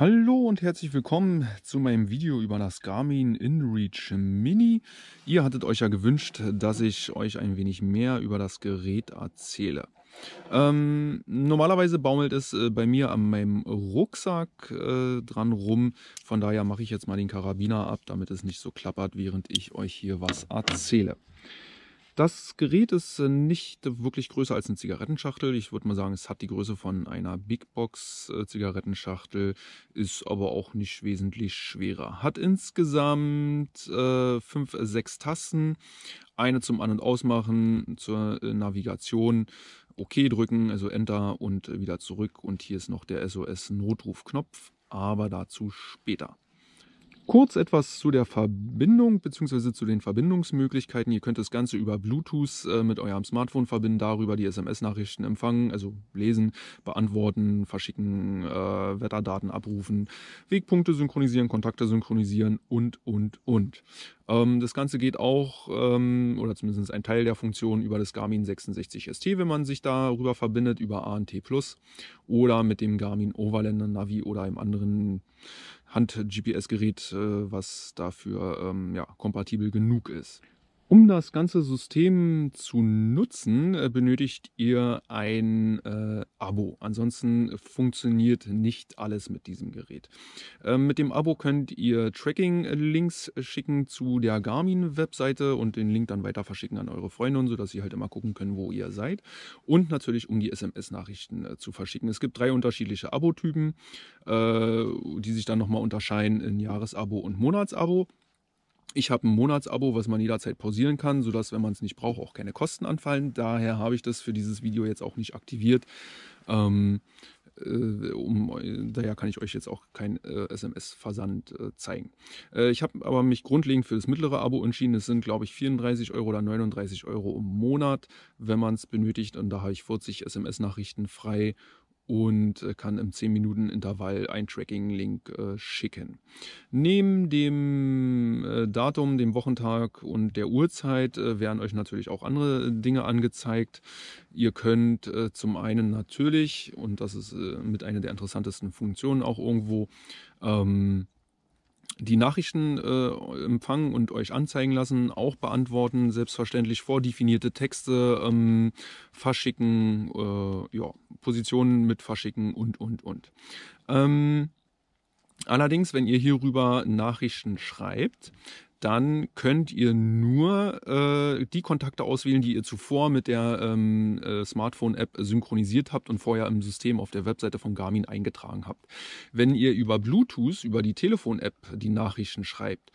Hallo und herzlich willkommen zu meinem Video über das Garmin InReach Mini. Ihr hattet euch ja gewünscht, dass ich euch ein wenig mehr über das Gerät erzähle. Ähm, normalerweise baumelt es äh, bei mir an meinem Rucksack äh, dran rum. Von daher mache ich jetzt mal den Karabiner ab, damit es nicht so klappert, während ich euch hier was erzähle. Das Gerät ist äh, nicht wirklich größer als eine Zigarettenschachtel. Ich würde mal sagen, es hat die Größe von einer Big Box äh, Zigarettenschachtel, ist aber auch nicht wesentlich schwerer. Hat insgesamt äh, fünf, äh, sechs Tasten, eine zum An- und Ausmachen, zur Navigation, OK drücken, also Enter und wieder zurück. Und hier ist noch der SOS-Notrufknopf, aber dazu später. Kurz etwas zu der Verbindung bzw. zu den Verbindungsmöglichkeiten. Ihr könnt das Ganze über Bluetooth äh, mit eurem Smartphone verbinden, darüber die SMS-Nachrichten empfangen, also lesen, beantworten, verschicken, äh, Wetterdaten abrufen, Wegpunkte synchronisieren, Kontakte synchronisieren und, und, und. Ähm, das Ganze geht auch, ähm, oder zumindest ein Teil der Funktion, über das Garmin 66 ST, wenn man sich darüber verbindet, über ANT Plus oder mit dem Garmin Overlander Navi oder einem anderen Hand-GPS-Gerät, äh, was dafür ähm, ja, kompatibel genug ist. Um das ganze System zu nutzen, äh, benötigt ihr ein äh, Abo. Ansonsten funktioniert nicht alles mit diesem Gerät. Ähm, mit dem Abo könnt ihr Tracking-Links schicken zu der Garmin-Webseite und den Link dann weiter verschicken an eure Freunde, sodass sie halt immer gucken können, wo ihr seid. Und natürlich, um die SMS-Nachrichten äh, zu verschicken. Es gibt drei unterschiedliche Abo-Typen, äh, die sich dann nochmal unterscheiden in Jahresabo und Monatsabo. Ich habe ein Monatsabo, was man jederzeit pausieren kann, sodass, wenn man es nicht braucht, auch keine Kosten anfallen. Daher habe ich das für dieses Video jetzt auch nicht aktiviert. Ähm, äh, um, daher kann ich euch jetzt auch kein äh, SMS-Versand äh, zeigen. Äh, ich habe aber mich grundlegend für das mittlere Abo entschieden. Es sind, glaube ich, 34 Euro oder 39 Euro im Monat, wenn man es benötigt. Und da habe ich 40 SMS-Nachrichten frei und äh, kann im 10 Minuten Intervall ein Tracking-Link äh, schicken. Neben dem äh, Datum, dem Wochentag und der Uhrzeit äh, werden euch natürlich auch andere Dinge angezeigt. Ihr könnt äh, zum einen natürlich, und das ist äh, mit einer der interessantesten Funktionen auch irgendwo, ähm, die Nachrichten äh, empfangen und euch anzeigen lassen, auch beantworten, selbstverständlich vordefinierte Texte ähm, verschicken, äh, ja, Positionen mit verschicken und, und, und. Ähm, allerdings, wenn ihr hierüber Nachrichten schreibt, dann könnt ihr nur äh, die Kontakte auswählen, die ihr zuvor mit der ähm, äh, Smartphone-App synchronisiert habt und vorher im System auf der Webseite von Garmin eingetragen habt. Wenn ihr über Bluetooth, über die Telefon-App die Nachrichten schreibt,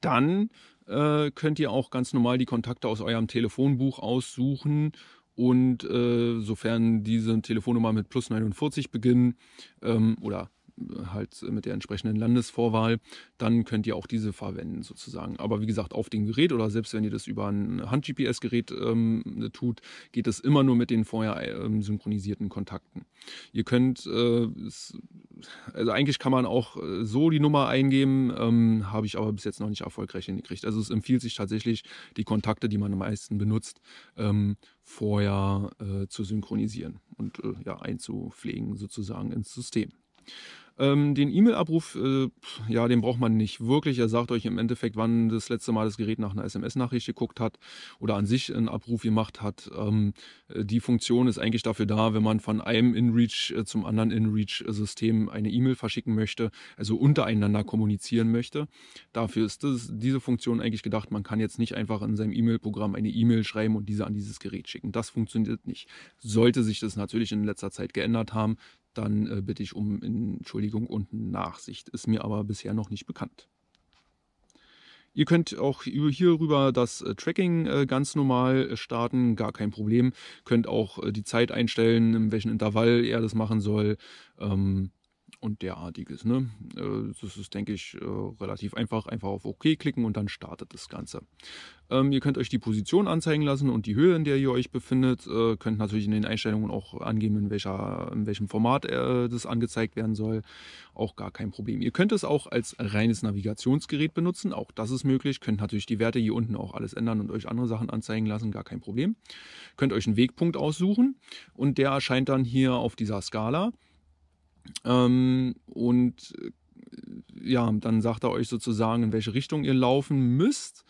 dann äh, könnt ihr auch ganz normal die Kontakte aus eurem Telefonbuch aussuchen und äh, sofern diese Telefonnummer mit plus 49 beginnen ähm, oder halt mit der entsprechenden Landesvorwahl, dann könnt ihr auch diese verwenden sozusagen. Aber wie gesagt, auf dem Gerät oder selbst wenn ihr das über ein Hand-GPS-Gerät ähm, tut, geht es immer nur mit den vorher ähm, synchronisierten Kontakten. Ihr könnt, äh, also eigentlich kann man auch äh, so die Nummer eingeben, ähm, habe ich aber bis jetzt noch nicht erfolgreich hingekriegt. Also es empfiehlt sich tatsächlich, die Kontakte, die man am meisten benutzt, ähm, vorher äh, zu synchronisieren und äh, ja, einzupflegen sozusagen ins System. Ähm, den E-Mail-Abruf, äh, ja, den braucht man nicht wirklich. Er sagt euch im Endeffekt, wann das letzte Mal das Gerät nach einer SMS-Nachricht geguckt hat oder an sich einen Abruf gemacht hat. Ähm, äh, die Funktion ist eigentlich dafür da, wenn man von einem InReach äh, zum anderen InReach-System eine E-Mail verschicken möchte, also untereinander kommunizieren möchte. Dafür ist das, diese Funktion eigentlich gedacht. Man kann jetzt nicht einfach in seinem E-Mail-Programm eine E-Mail schreiben und diese an dieses Gerät schicken. Das funktioniert nicht. Sollte sich das natürlich in letzter Zeit geändert haben, dann äh, bitte ich um Entschuldigung Beteiligung und Nachsicht, ist mir aber bisher noch nicht bekannt. Ihr könnt auch hierüber das äh, Tracking äh, ganz normal äh, starten, gar kein Problem. Könnt auch die Zeit einstellen, in welchem Intervall er das machen soll. Ähm, und derartiges. Ne? Äh, das ist, denke ich, äh, relativ einfach. Einfach auf OK klicken und dann startet das Ganze. Ähm, ihr könnt euch die Position anzeigen lassen und die Höhe, in der ihr euch befindet. Äh, könnt natürlich in den Einstellungen auch angeben, in, welcher, in welchem Format äh, das angezeigt werden soll. Auch gar kein Problem. Ihr könnt es auch als reines Navigationsgerät benutzen. Auch das ist möglich. Könnt natürlich die Werte hier unten auch alles ändern und euch andere Sachen anzeigen lassen. Gar kein Problem. Könnt euch einen Wegpunkt aussuchen und der erscheint dann hier auf dieser Skala. Ähm, und äh, ja, dann sagt er euch sozusagen, in welche Richtung ihr laufen müsst.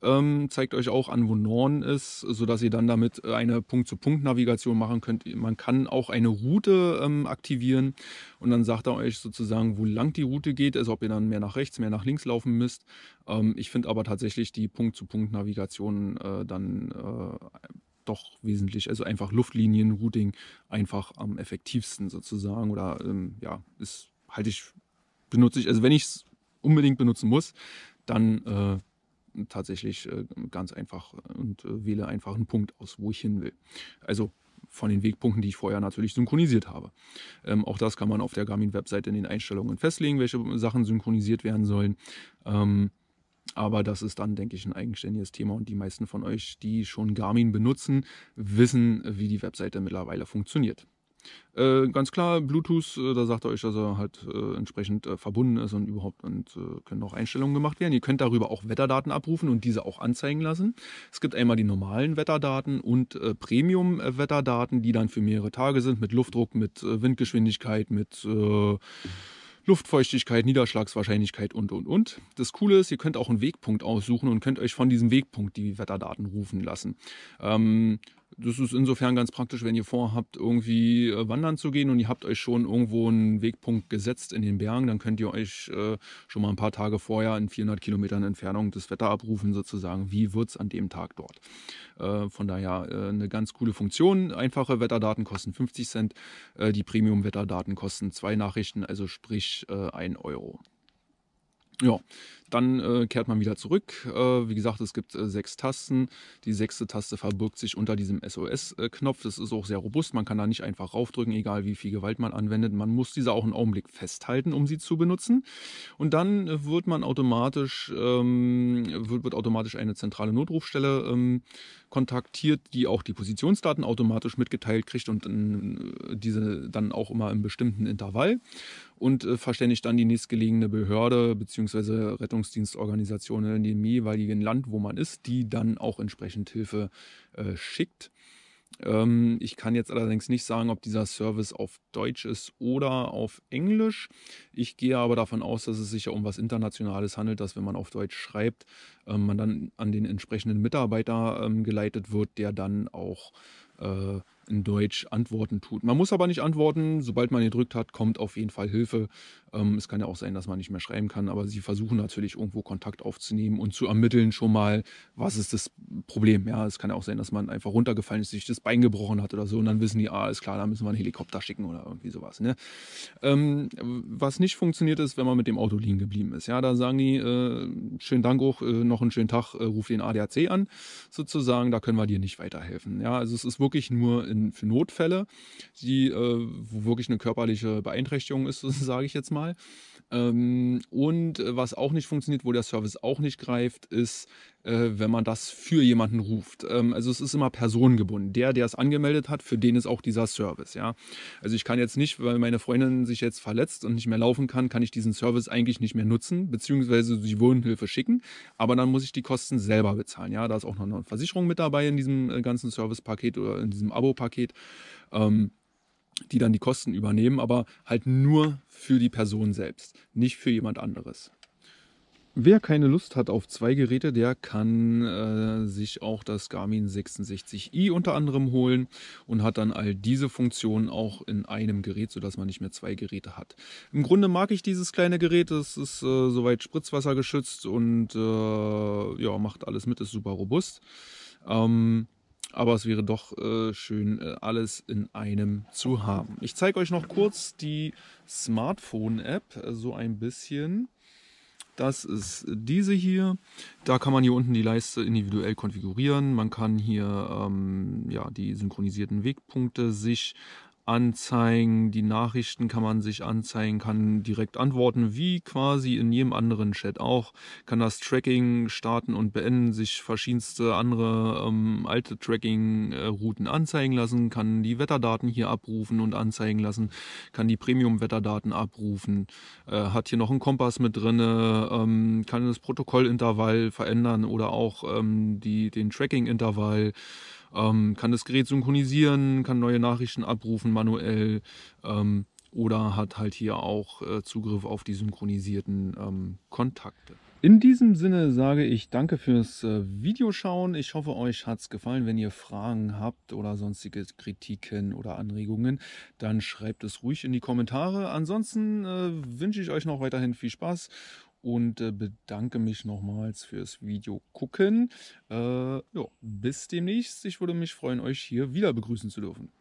Ähm, zeigt euch auch an, wo Norden ist, sodass ihr dann damit eine Punkt-zu-Punkt-Navigation machen könnt. Man kann auch eine Route ähm, aktivieren und dann sagt er euch sozusagen, wo lang die Route geht, also ob ihr dann mehr nach rechts, mehr nach links laufen müsst. Ähm, ich finde aber tatsächlich die Punkt-zu-Punkt-Navigation äh, dann äh, doch wesentlich, also einfach Luftlinien-Routing einfach am effektivsten sozusagen oder ähm, ja, ist halte ich, benutze ich, also wenn ich es unbedingt benutzen muss, dann äh, tatsächlich äh, ganz einfach und äh, wähle einfach einen Punkt aus, wo ich hin will. Also von den Wegpunkten, die ich vorher natürlich synchronisiert habe. Ähm, auch das kann man auf der Garmin-Webseite in den Einstellungen festlegen, welche Sachen synchronisiert werden sollen. Ähm, aber das ist dann, denke ich, ein eigenständiges Thema und die meisten von euch, die schon Garmin benutzen, wissen, wie die Webseite mittlerweile funktioniert. Äh, ganz klar, Bluetooth, äh, da sagt er euch, dass er halt äh, entsprechend äh, verbunden ist und überhaupt und äh, können auch Einstellungen gemacht werden. Ihr könnt darüber auch Wetterdaten abrufen und diese auch anzeigen lassen. Es gibt einmal die normalen Wetterdaten und äh, Premium-Wetterdaten, die dann für mehrere Tage sind, mit Luftdruck, mit Windgeschwindigkeit, mit Luftfeuchtigkeit, Niederschlagswahrscheinlichkeit und, und, und. Das Coole ist, ihr könnt auch einen Wegpunkt aussuchen und könnt euch von diesem Wegpunkt die Wetterdaten rufen lassen. Ähm, das ist insofern ganz praktisch, wenn ihr vorhabt, irgendwie äh, wandern zu gehen und ihr habt euch schon irgendwo einen Wegpunkt gesetzt in den Bergen, dann könnt ihr euch äh, schon mal ein paar Tage vorher in 400 Kilometern Entfernung das Wetter abrufen, sozusagen. Wie wird es an dem Tag dort? Äh, von daher äh, eine ganz coole Funktion. Einfache Wetterdaten kosten 50 Cent, äh, die Premium-Wetterdaten kosten zwei Nachrichten, also sprich äh, 1 Euro. Ja, dann äh, kehrt man wieder zurück. Äh, wie gesagt, es gibt äh, sechs Tasten. Die sechste Taste verbirgt sich unter diesem SOS-Knopf. Das ist auch sehr robust. Man kann da nicht einfach raufdrücken, egal wie viel Gewalt man anwendet. Man muss diese auch einen Augenblick festhalten, um sie zu benutzen. Und dann äh, wird man automatisch, ähm, wird, wird, automatisch eine zentrale Notrufstelle ähm, kontaktiert, die auch die Positionsdaten automatisch mitgeteilt kriegt und äh, diese dann auch immer im bestimmten Intervall und äh, verständigt dann die nächstgelegene Behörde bzw. Rettung Rettungsdienstorganisationen in dem jeweiligen Land, wo man ist, die dann auch entsprechend Hilfe äh, schickt. Ähm, ich kann jetzt allerdings nicht sagen, ob dieser Service auf Deutsch ist oder auf Englisch. Ich gehe aber davon aus, dass es sich ja um was Internationales handelt, dass wenn man auf Deutsch schreibt, ähm, man dann an den entsprechenden Mitarbeiter ähm, geleitet wird, der dann auch äh, in Deutsch antworten tut. Man muss aber nicht antworten. Sobald man gedrückt hat, kommt auf jeden Fall Hilfe. Ähm, es kann ja auch sein, dass man nicht mehr schreiben kann, aber sie versuchen natürlich irgendwo Kontakt aufzunehmen und zu ermitteln schon mal, was ist das Problem. Ja, es kann ja auch sein, dass man einfach runtergefallen ist, sich das Bein gebrochen hat oder so und dann wissen die, ah, ist klar, da müssen wir einen Helikopter schicken oder irgendwie sowas. Ne? Ähm, was nicht funktioniert ist, wenn man mit dem Auto liegen geblieben ist. Ja, da sagen die, äh, schönen Dank auch, äh, noch einen schönen Tag, äh, ruf den ADAC an, sozusagen, da können wir dir nicht weiterhelfen. Ja, also es ist wirklich nur in in, für Notfälle, die, äh, wo wirklich eine körperliche Beeinträchtigung ist, sage ich jetzt mal. Ähm, und äh, was auch nicht funktioniert, wo der Service auch nicht greift, ist, äh, wenn man das für jemanden ruft. Ähm, also es ist immer personengebunden. Der, der es angemeldet hat, für den ist auch dieser Service. Ja? Also ich kann jetzt nicht, weil meine Freundin sich jetzt verletzt und nicht mehr laufen kann, kann ich diesen Service eigentlich nicht mehr nutzen, beziehungsweise die Wohnhilfe schicken. Aber dann muss ich die Kosten selber bezahlen. Ja? Da ist auch noch eine Versicherung mit dabei in diesem äh, ganzen Service-Paket oder in diesem Abo-Paket. Ähm, die dann die Kosten übernehmen, aber halt nur für die Person selbst, nicht für jemand anderes. Wer keine Lust hat auf zwei Geräte, der kann äh, sich auch das Garmin 66i unter anderem holen und hat dann all diese Funktionen auch in einem Gerät, sodass man nicht mehr zwei Geräte hat. Im Grunde mag ich dieses kleine Gerät, es ist äh, soweit spritzwassergeschützt und äh, ja, macht alles mit, ist super robust. Ähm, aber es wäre doch äh, schön, äh, alles in einem zu haben. Ich zeige euch noch kurz die Smartphone-App äh, so ein bisschen. Das ist diese hier. Da kann man hier unten die Leiste individuell konfigurieren. Man kann hier ähm, ja, die synchronisierten Wegpunkte sich anzeigen, die Nachrichten kann man sich anzeigen, kann direkt antworten, wie quasi in jedem anderen Chat auch, kann das Tracking starten und beenden, sich verschiedenste andere ähm, alte Tracking-Routen anzeigen lassen, kann die Wetterdaten hier abrufen und anzeigen lassen, kann die Premium-Wetterdaten abrufen, äh, hat hier noch einen Kompass mit drinne, ähm, kann das Protokollintervall verändern oder auch ähm, die, den Tracking-Intervall ähm, kann das Gerät synchronisieren, kann neue Nachrichten abrufen manuell ähm, oder hat halt hier auch äh, Zugriff auf die synchronisierten ähm, Kontakte. In diesem Sinne sage ich danke fürs äh, Videoschauen. Ich hoffe, euch hat es gefallen. Wenn ihr Fragen habt oder sonstige Kritiken oder Anregungen, dann schreibt es ruhig in die Kommentare. Ansonsten äh, wünsche ich euch noch weiterhin viel Spaß und äh, bedanke mich nochmals fürs Video gucken. Äh, jo, bis demnächst. Ich würde mich freuen, euch hier wieder begrüßen zu dürfen.